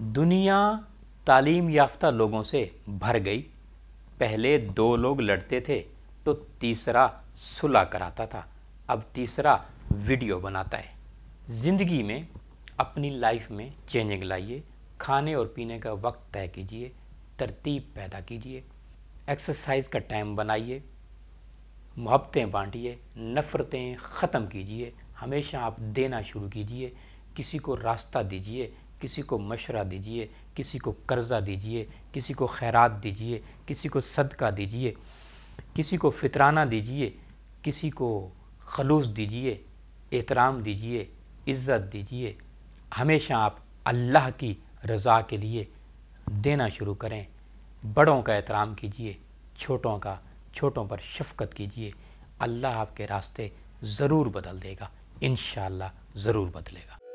दुनिया तालीम याफ्ता लोगों से भर गई पहले दो लोग लड़ते थे तो तीसरा सुलह कराता था अब तीसरा वीडियो बनाता है ज़िंदगी में अपनी लाइफ में चेंजिंग लाइए खाने और पीने का वक्त तय कीजिए तरतीब पैदा कीजिए एक्सरसाइज का टाइम बनाइए मोहब्बतें बांटिए नफ़रतें ख़त्म कीजिए हमेशा आप देना शुरू कीजिए किसी को रास्ता दीजिए किसी को मशरा दीजिए किसी को कर्ज़ा दीजिए किसी को खैरात दीजिए किसी को सदका दीजिए किसी को फितराना दीजिए किसी को खलूस दीजिए एहतराम दीजिए इज़्ज़त दीजिए हमेशा आप अल्लाह की रज़ा के लिए देना शुरू करें बड़ों का एहतराम कीजिए छोटों का छोटों पर शफकत कीजिए अल्लाह आपके रास्ते ज़रूर बदल देगा इन ज़रूर बदलेगा